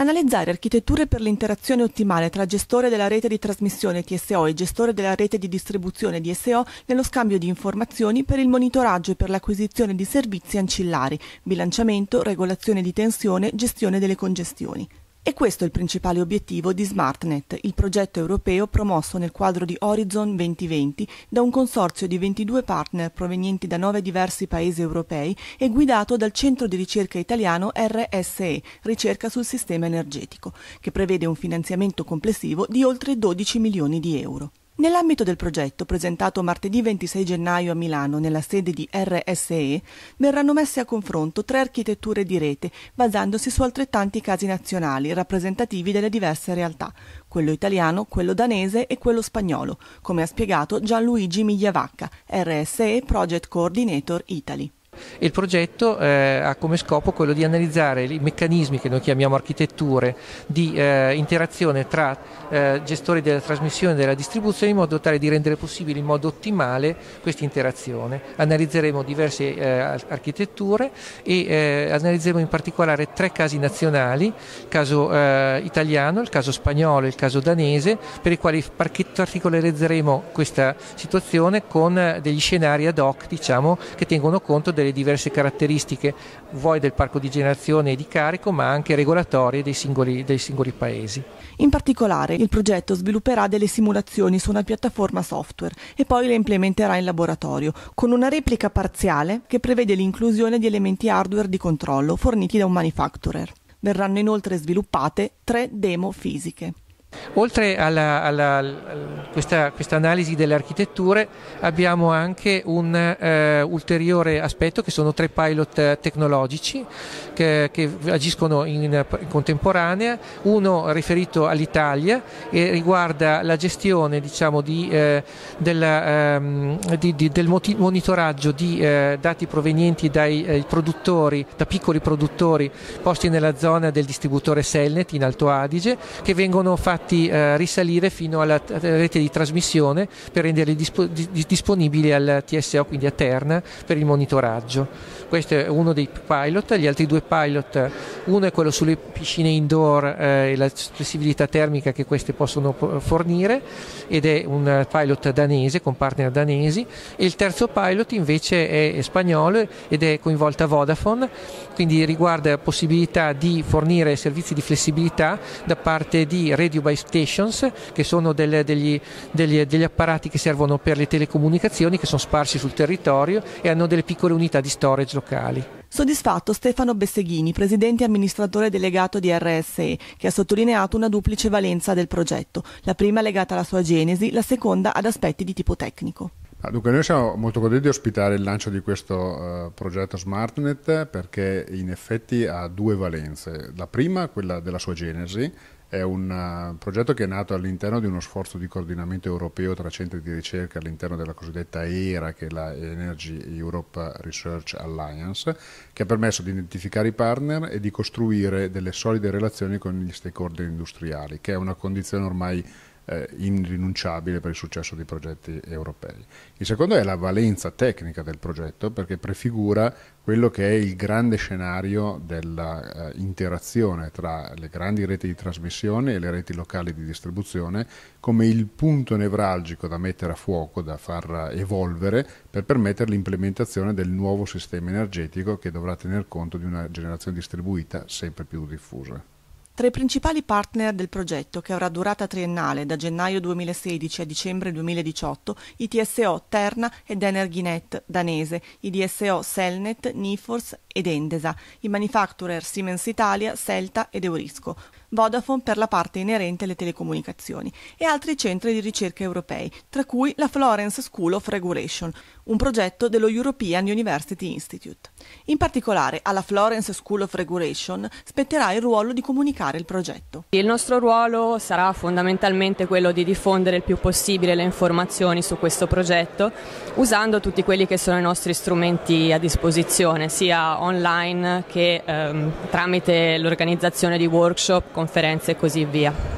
Analizzare architetture per l'interazione ottimale tra gestore della rete di trasmissione TSO e gestore della rete di distribuzione DSO nello scambio di informazioni per il monitoraggio e per l'acquisizione di servizi ancillari, bilanciamento, regolazione di tensione, gestione delle congestioni. E questo è il principale obiettivo di SmartNet, il progetto europeo promosso nel quadro di Horizon 2020 da un consorzio di 22 partner provenienti da nove diversi paesi europei e guidato dal centro di ricerca italiano RSE, ricerca sul sistema energetico, che prevede un finanziamento complessivo di oltre 12 milioni di euro. Nell'ambito del progetto presentato martedì 26 gennaio a Milano nella sede di RSE, verranno messe a confronto tre architetture di rete basandosi su altrettanti casi nazionali rappresentativi delle diverse realtà, quello italiano, quello danese e quello spagnolo, come ha spiegato Gianluigi Migliavacca, RSE Project Coordinator Italy e il progetto eh, ha come scopo quello di analizzare i meccanismi che noi chiamiamo architetture di eh, interazione tra eh, gestori della trasmissione e della distribuzione in modo tale di rendere possibile in modo ottimale questa interazione. Analizzeremo diverse eh, architetture e eh, analizzeremo in particolare tre casi nazionali, il caso eh, italiano, il caso spagnolo e il caso danese, per i quali particolarizzeremo questa situazione con degli scenari ad hoc diciamo, che tengono conto delle diverse caratteristiche, vuoi del parco di generazione e di carico, ma anche regolatorie dei singoli, dei singoli paesi. In particolare, il progetto svilupperà delle simulazioni su una piattaforma software e poi le implementerà in laboratorio, con una replica parziale che prevede l'inclusione di elementi hardware di controllo forniti da un manufacturer. Verranno inoltre sviluppate tre demo fisiche. Oltre a questa, questa, analisi delle architetture abbiamo anche un eh, ulteriore aspetto che sono tre pilot tecnologici che, che agiscono in, in, contemporanea, uno riferito all'Italia e riguarda la gestione diciamo, di, eh, della, ehm, di, di, del monitoraggio di eh, dati provenienti dai eh, produttori, da piccoli produttori posti nella zona del distributore Selnet in Alto Adige che vengono fatti fatti eh, risalire fino alla t- eh, rete di trasmissione per renderli dispo- di- disponibili al TSO, quindi a Terna, per il monitoraggio. Questo è uno dei pilot, gli altri due pilot, uno è quello sulle piscine indoor eh, e la flessibilità termica che queste possono po- fornire ed è un pilot danese con partner danesi e il terzo pilot invece è, è spagnolo ed è coinvolta Vodafone, quindi riguarda possibilità di fornire servizi di flessibilità da parte di radio mobile stations, che sono delle, degli, degli, degli, apparati che servono per le telecomunicazioni, che sono sparsi sul territorio e hanno delle piccole unità di storage locali. Soddisfatto Stefano Besseghini, presidente e amministratore delegato di RSE, che ha sottolineato una duplice valenza del progetto, la prima legata alla sua genesi, la seconda ad aspetti di tipo tecnico. Dunque, noi siamo molto contenti di ospitare il lancio di questo uh, progetto SmartNet perché in effetti ha due valenze. La prima, quella della sua genesi, è un eh, progetto che è nato all'interno di uno sforzo di coordinamento europeo tra centri di ricerca all'interno della cosiddetta ERA, che è la Energy Europe Research Alliance, che ha permesso di identificare i partner e di costruire delle solide relazioni con gli stakeholder industriali, che è una condizione ormai eh, irrinunciabile per il successo dei progetti europei. Il secondo è la valenza tecnica del progetto perché prefigura quello che è il grande scenario dell'interazione eh, tra le grandi reti di trasmissione e le reti locali di distribuzione come il punto nevralgico da mettere a fuoco, da far evolvere per permettere l'implementazione del nuovo sistema energetico che dovrà tener conto di una generazione distribuita sempre più diffusa. Tra i principali partner del progetto, che avrà durata triennale da gennaio 2016 a dicembre 2018, i TSO Terna ed Energinet danese, i DSO Selnet, Nifors ed Endesa, i manufacturer Siemens Italia, Celta ed Eurisco. Vodafone per la parte inerente alle telecomunicazioni e altri centri di ricerca europei, tra cui la Florence School of Regulation, un progetto dello European University Institute. In particolare alla Florence School of Regulation spetterà il ruolo di comunicare il progetto. Il nostro ruolo sarà fondamentalmente quello di diffondere il più possibile le informazioni su questo progetto usando tutti quelli che sono i nostri strumenti a disposizione, sia online che ehm, tramite l'organizzazione di workshop conferenze e così via.